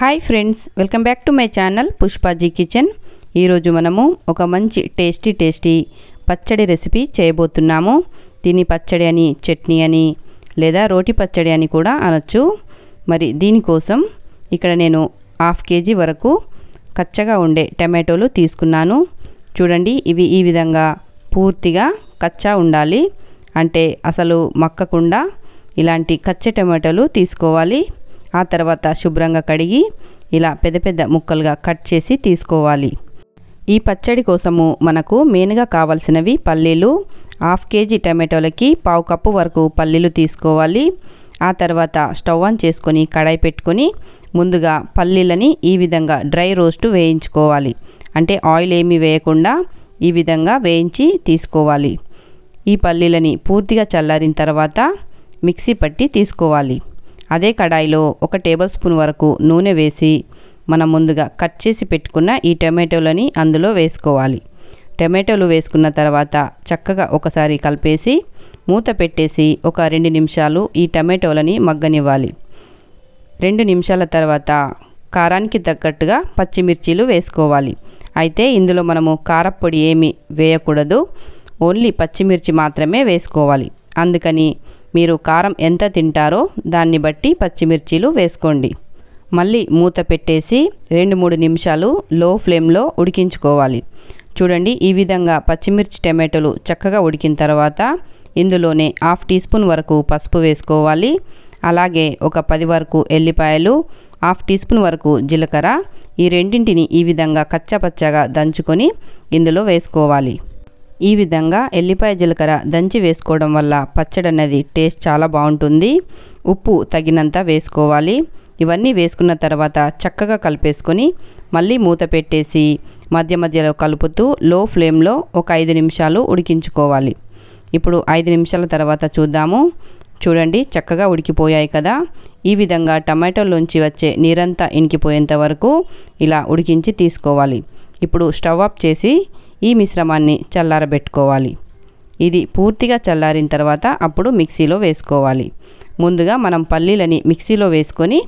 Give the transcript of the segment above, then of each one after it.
hi friends welcome back to my channel Pushpaji kitchen ఈరోజు మనము ఒక మంచి టేస్టీ టేస్టీ పచ్చడి రెసిపీ చేయబోతున్నాము దీని పచ్చడి అని చట్నీ అని లేదా రోటి పచ్చడి అని కూడా అనొచ్చు మరి దీనికోసం ఇక్కడ నేను హాఫ్ కేజీ వరకు కచ్చగా ఉండే టమాటోలు తీసుకున్నాను చూడండి ఇవి ఈ విధంగా పూర్తిగా కచ్చా ఉండాలి అంటే అసలు మక్కకుండా ఇలాంటి కచ్చ టమాటోలు తీసుకోవాలి ఆ తర్వాత శుభ్రంగా కడిగి ఇలా పెద్ద పెద్ద ముక్కలుగా కట్ చేసి తీసుకోవాలి ఈ పచ్చడి కోసము మనకు మెయిన్గా కావాల్సినవి పల్లీలు హాఫ్ కేజీ టమాటోలకి పావు కప్పు వరకు పల్లీలు తీసుకోవాలి ఆ తర్వాత స్టవ్ ఆన్ చేసుకొని కడాయి పెట్టుకొని ముందుగా పల్లీలని ఈ విధంగా డ్రై రోస్ట్ వేయించుకోవాలి అంటే ఆయిల్ ఏమీ వేయకుండా ఈ విధంగా వేయించి తీసుకోవాలి ఈ పల్లీలని పూర్తిగా చల్లారిన తర్వాత మిక్సీ పట్టి తీసుకోవాలి అదే కడాయిలో ఒక టేబుల్ స్పూన్ వరకు నూనె వేసి మనం ముందుగా కట్ చేసి పెట్టుకున్న ఈ టమాటోలని అందులో వేసుకోవాలి టమాటోలు వేసుకున్న తర్వాత చక్కగా ఒకసారి కలిపేసి మూత పెట్టేసి ఒక రెండు నిమిషాలు ఈ టమాటోలని మగ్గనివ్వాలి రెండు నిమిషాల తర్వాత కారానికి తగ్గట్టుగా పచ్చిమిర్చీలు వేసుకోవాలి అయితే ఇందులో మనము కారపొడి ఏమి వేయకూడదు ఓన్లీ పచ్చిమిర్చి మాత్రమే వేసుకోవాలి అందుకని మీరు కారం ఎంత తింటారో దాన్ని బట్టి పచ్చిమిర్చీలు వేసుకోండి మళ్ళీ మూత పెట్టేసి రెండు మూడు నిమిషాలు లో ఫ్లేమ్లో ఉడికించుకోవాలి చూడండి ఈ విధంగా పచ్చిమిర్చి టమాటోలు చక్కగా ఉడికిన తర్వాత ఇందులోనే హాఫ్ టీ స్పూన్ వరకు పసుపు వేసుకోవాలి అలాగే ఒక పది వరకు ఎల్లిపాయలు హాఫ్ టీ స్పూన్ వరకు జీలకర్ర ఈ రెండింటిని ఈ విధంగా కచ్చపచ్చగా దంచుకొని ఇందులో వేసుకోవాలి ఈ విధంగా ఎల్లిపాయ జీలకర్ర దంచి వేసుకోవడం వల్ల పచ్చడి అనేది టేస్ట్ చాలా బాగుంటుంది ఉప్పు తగినంత వేసుకోవాలి ఇవన్నీ వేసుకున్న తర్వాత చక్కగా కలిపేసుకొని మళ్ళీ మూత పెట్టేసి మధ్య మధ్యలో కలుపుతూ లో ఫ్లేమ్లో ఒక ఐదు నిమిషాలు ఉడికించుకోవాలి ఇప్పుడు ఐదు నిమిషాల తర్వాత చూద్దాము చూడండి చక్కగా ఉడికిపోయాయి కదా ఈ విధంగా టమాటోలోంచి వచ్చే నీరంతా ఇనికిపోయేంత వరకు ఇలా ఉడికించి తీసుకోవాలి ఇప్పుడు స్టవ్ ఆఫ్ చేసి ఈ మిశ్రమాన్ని చల్లారబెట్టుకోవాలి ఇది పూర్తిగా చల్లారిన తర్వాత అప్పుడు మిక్సీలో వేసుకోవాలి ముందుగా మనం పల్లీలని మిక్సీలో వేసుకొని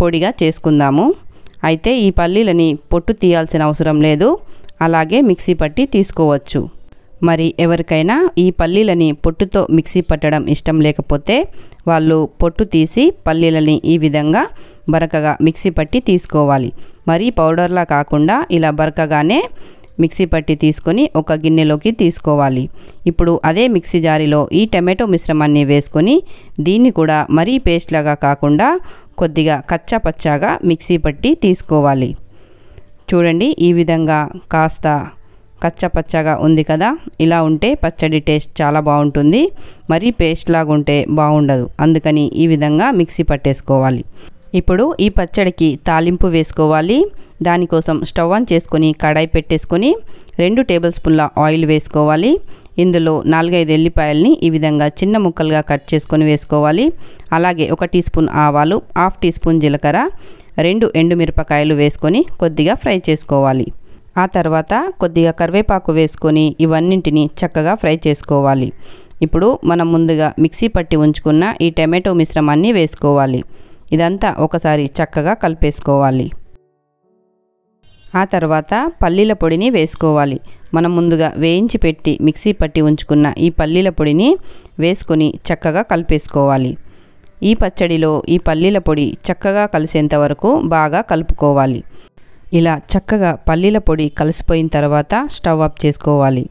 పొడిగా చేసుకుందాము అయితే ఈ పల్లీలని పొట్టు తీయాల్సిన అవసరం లేదు అలాగే మిక్సీ పట్టి తీసుకోవచ్చు మరి ఎవరికైనా ఈ పల్లీలని పొట్టుతో మిక్సీ పట్టడం ఇష్టం లేకపోతే వాళ్ళు పొట్టు తీసి పల్లీలని ఈ విధంగా బరకగా మిక్సీ పట్టి తీసుకోవాలి మరి పౌడర్లా కాకుండా ఇలా బరకగానే మిక్సీ పట్టి తీసుకొని ఒక గిన్నెలోకి తీసుకోవాలి ఇప్పుడు అదే మిక్సీ జారిలో ఈ టమాటో మిశ్రమాన్ని వేసుకొని దీన్ని కూడా మరీ పేస్ట్లాగా కాకుండా కొద్దిగా కచ్చాపచ్చాగా మిక్సీ పట్టి తీసుకోవాలి చూడండి ఈ విధంగా కాస్త కచ్చపచ్చగా ఉంది కదా ఇలా ఉంటే పచ్చడి టేస్ట్ చాలా బాగుంటుంది మరి పేస్ట్ లాగా ఉంటే బాగుండదు అందుకని ఈ విధంగా మిక్సీ పట్టేసుకోవాలి ఇప్పుడు ఈ పచ్చడికి తాలింపు వేసుకోవాలి దానికోసం స్టవ్ ఆన్ చేసుకొని కడాయి పెట్టేసుకొని రెండు టేబుల్ స్పూన్ల ఆయిల్ వేసుకోవాలి ఇందులో నాలుగైదు ఎల్లిపాయల్ని ఈ విధంగా చిన్న ముక్కలుగా కట్ చేసుకొని వేసుకోవాలి అలాగే ఒక టీ స్పూన్ ఆవాలు హాఫ్ టీ స్పూన్ జీలకర్ర రెండు ఎండుమిరపకాయలు వేసుకొని కొద్దిగా ఫ్రై చేసుకోవాలి ఆ తర్వాత కొద్దిగా కరివేపాకు వేసుకొని ఇవన్నింటిని చక్కగా ఫ్రై చేసుకోవాలి ఇప్పుడు మనం ముందుగా మిక్సీ పట్టి ఉంచుకున్న ఈ టమాటో మిశ్రమాన్ని వేసుకోవాలి ఇదంతా ఒకసారి చక్కగా కలిపేసుకోవాలి ఆ తర్వాత పల్లీల పొడిని వేసుకోవాలి మనం ముందుగా వేయించి పెట్టి మిక్సీ పట్టి ఉంచుకున్న ఈ పల్లీల పొడిని వేసుకొని చక్కగా కలిపేసుకోవాలి ఈ పచ్చడిలో ఈ పల్లీల పొడి చక్కగా కలిసేంత వరకు బాగా కలుపుకోవాలి ఇలా చక్కగా పల్లీల పొడి కలిసిపోయిన తర్వాత స్టవ్ ఆఫ్ చేసుకోవాలి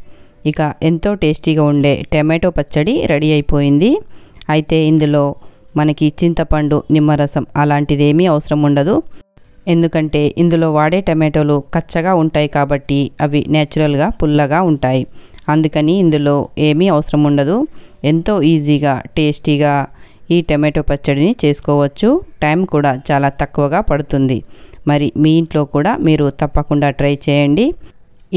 ఇక ఎంతో టేస్టీగా ఉండే టమాటో పచ్చడి రెడీ అయిపోయింది అయితే ఇందులో మనకి చింతపండు నిమ్మరసం అలాంటిదేమీ అవసరం ఉండదు ఎందుకంటే ఇందులో వాడే టమాటోలు కచ్చగా ఉంటాయి కాబట్టి అవి నేచురల్గా పుల్లగా ఉంటాయి అందుకని ఇందులో ఏమీ అవసరం ఉండదు ఎంతో ఈజీగా టేస్టీగా ఈ టమాటో పచ్చడిని చేసుకోవచ్చు టైం కూడా చాలా తక్కువగా పడుతుంది మరి మీ ఇంట్లో కూడా మీరు తప్పకుండా ట్రై చేయండి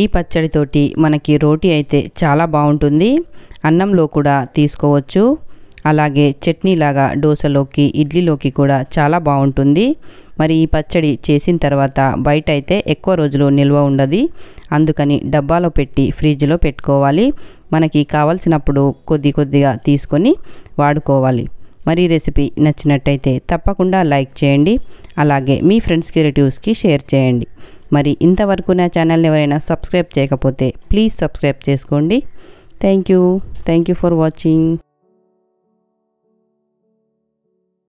ఈ పచ్చడితోటి మనకి రోటీ అయితే చాలా బాగుంటుంది అన్నంలో కూడా తీసుకోవచ్చు అలాగే చట్నీలాగా దోశలోకి ఇడ్లీలోకి కూడా చాలా బాగుంటుంది మరి ఈ పచ్చడి చేసిన తర్వాత బయట అయితే ఎక్కువ రోజులు నిల్వ ఉండదు అందుకని డబ్బాలో పెట్టి ఫ్రిడ్జ్లో పెట్టుకోవాలి మనకి కావలసినప్పుడు కొద్ది కొద్దిగా తీసుకొని వాడుకోవాలి మరి రెసిపీ నచ్చినట్టయితే తప్పకుండా లైక్ చేయండి అలాగే మీ ఫ్రెండ్స్కి రిలేటివ్స్కి షేర్ చేయండి మరి ఇంతవరకు నా ఛానల్ని ఎవరైనా సబ్స్క్రైబ్ చేయకపోతే ప్లీజ్ సబ్స్క్రైబ్ చేసుకోండి thank you thank you for watching